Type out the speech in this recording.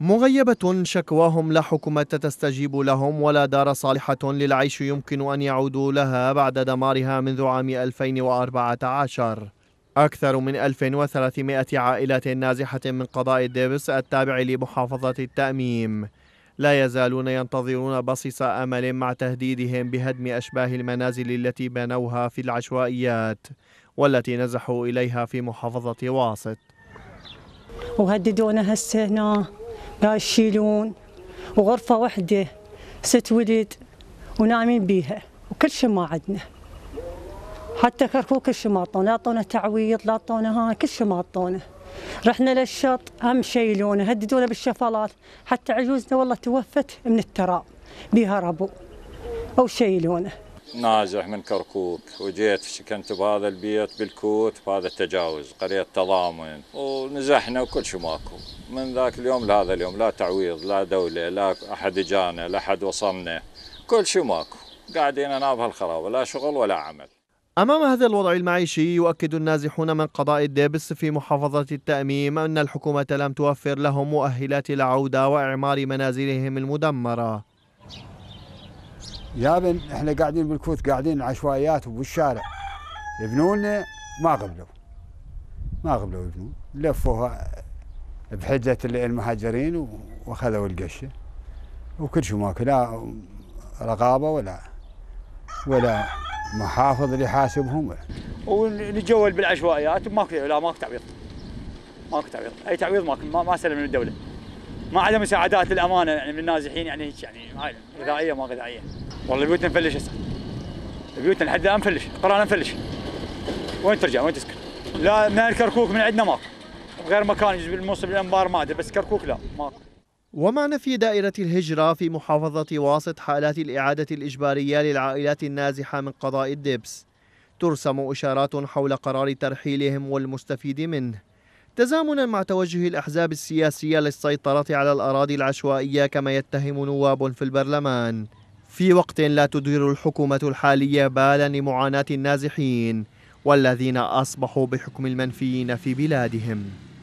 مغيبة شكواهم لا حكومة تستجيب لهم ولا دار صالحة للعيش يمكن أن يعودوا لها بعد دمارها منذ عام 2014 أكثر من 1300 عائلة نازحة من قضاء ديفيس التابع لمحافظة التأميم لا يزالون ينتظرون بصيص أمل مع تهديدهم بهدم أشباه المنازل التي بنوها في العشوائيات والتي نزحوا إليها في محافظة واسط وهددونا هسه هنا لا يشيلون وغرفة واحدة ست ولد ونايمين بيها وكل شيء ما عندنا حتى كركوك كل شيء ما اعطونا لا اعطونا تعويض لا اعطونا هاي كل شيء ما اعطونا رحنا للشط هم شيلونا هددونا بالشفلات حتى عجوزنا والله توفت من التراب بيها ربو او شيلونا نازح من كركوك وجيت سكنت بهذا البيت بالكوت بهذا التجاوز قرية تضامن ونزحنا وكل شيء ماكو من ذاك اليوم لهذا اليوم لا تعويض لا دولة لا أحد جانا لا أحد وصلنا كل شيء ماكو قاعدين أنا بهالخرابة لا شغل ولا عمل أمام هذا الوضع المعيشي يؤكد النازحون من قضاء الدبس في محافظة التأميم أن الحكومة لم توفر لهم مؤهلات العودة وإعمار منازلهم المدمرة يابن احنا قاعدين بالكوت قاعدين عشوائيات وبالشارع يبنون ما قبلوا ما قبلوا يبنون لفوها بحجة المهاجرين واخذوا القشة وكل شيء ماكو لا رقابة ولا ولا محافظ اللي يحاسبهم ونجول بالعشوائيات وماكو لا ماكو تعويض ماكو تعويض اي تعويض ماكو ما, ما سلم من الدوله ما عدا مساعدات الامانه يعني من النازحين يعني هيك يعني هاي غذائيه ما غذائيه والله بيوتنا مفلش هسه بيوتنا لحد الان مفلش قرانا مفلش وين ترجع وين تسكن؟ لا من الكركوك من عندنا ماكو غير مكان الموصل بالانبار ما ادري بس كركوك لا ماكو ومع نفي دائرة الهجرة في محافظة واسط حالات الإعادة الإجبارية للعائلات النازحة من قضاء الدبس ترسم إشارات حول قرار ترحيلهم والمستفيد منه تزامنا مع توجه الأحزاب السياسية للسيطرة على الأراضي العشوائية كما يتهم نواب في البرلمان في وقت لا تدير الحكومة الحالية بالا لمعاناة النازحين والذين أصبحوا بحكم المنفيين في بلادهم